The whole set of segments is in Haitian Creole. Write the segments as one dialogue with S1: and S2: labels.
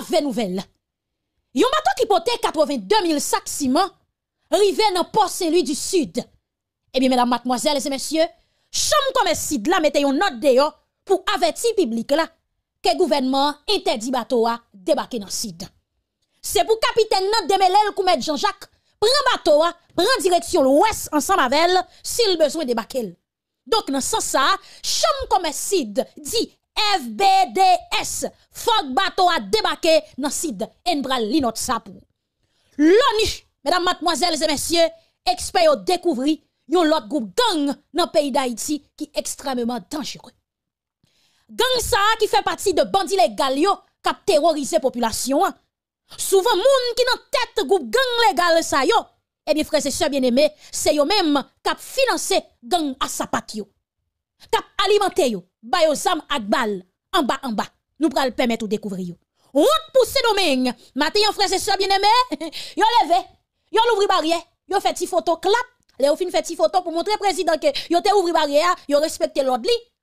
S1: mauvaise nouvelle. Yon bateau qui portait 82 000 sacs ciment rivé dans Port-Saint-Louis du Sud. Eh bien, mesdames, mademoiselles et messieurs, chambre Sid, là mettez une note yon pour avertir public là que gouvernement interdit bateau à débarquer dans Sud. C'est pour capitaine nan Demelel Koumet Jean-Jacques prend bateau à prend direction l'ouest ensemble avec s'il besoin débarquer. Donc dans ce sens Cham chambre Sid dit FBDS, Fog Bato a débarqué dans Sid Enbral Linot L'ONU, mesdames, mademoiselles et messieurs, experts ont découvert yon lot groupe gang dans le pays d'Haïti qui est extrêmement dangereux. Gang ça qui fait partie de bandits légaux qui terrorisent terrorisé la population. Hein. Souvent, moun qui dans tête groupe gang légal sa yo, eh bien, frères et sœurs bien-aimés, c'est eux même qui financé gang à Kap alimenté yo, ba yo zam ak bal, en bas en bas. Nous pral permettre ou découvrir yo. Route poussé domaine, matin yon frère et soeur bien-aimé, yo levé, yo l'ouvri barrière, yo fait ti photo clap, le ou fin fait ti photo pour montrer président que yo te ouvri barrière, yo respecte l'ordre li,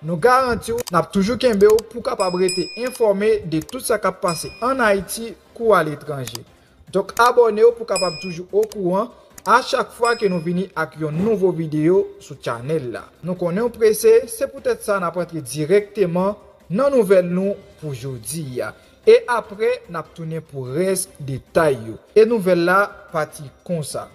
S2: Nou garanti ou, nap toujou kenbe ou pou kapab rete informe de tout sa kap pase an Haiti kou al etranje. Dok abone ou pou kapab toujou okou an, a chak fwa ke nou vini ak yon nouvo video sou chanel la. Nou konen ou prese, se pou tete sa nap rentre direkteman nan nouvel nou pou jodi ya. E apre, nap toune pou res detay yo. E nouvel la, pati konsa.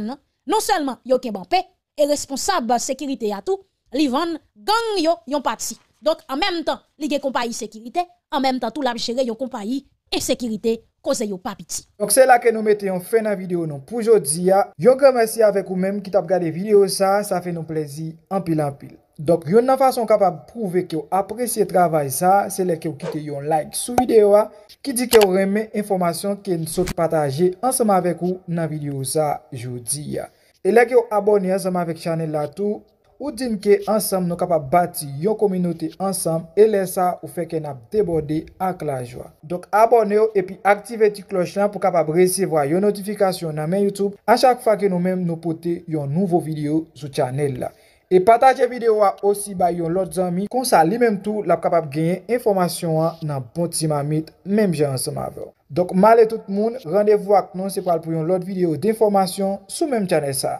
S1: Non? Non selman yo ke banpe, e responsab sekerite ya tou, li van gang yo yon patsi. Donk an menm tan li gen kompayi sekerite, an menm tan tou la bichere yon kompayi e sekerite kose yon papiti. Donk
S2: se la ke nou mette yon fè nan videyo nou pou jodi ya, yon kèmèsi avèk ou mèm ki tap gade videyo sa, sa fè nou plezi anpil anpil. Donk yon nan fason kapab prouve ki yo apresye travay sa, se le ke yo kite yon like sou videyo a, ki di ki yo remè informasyon ki yon sot pataje ansèman avèk ou nan videyo sa jodi ya. E lè ki yo abone anseman vek chanel la tou, ou din ke anseman nou kapab bati yon kominote anseman e lè sa ou fek en ap debode ak la jwa. Dok abone yo e pi aktive ti kloch lan pou kapab resevwa yon notifikasyon nan men YouTube a chak fa ke nou men nou pote yon nouvo video sou chanel la. E pataje videwa osi ba yon lot zanmi kon sa li menm tou la kapap genye informasyon an nan bonti ma mit menm gen an seman ve. Dok male tout moun, randevou ak nan sepal pou yon lot videyo de informasyon sou menm janesa.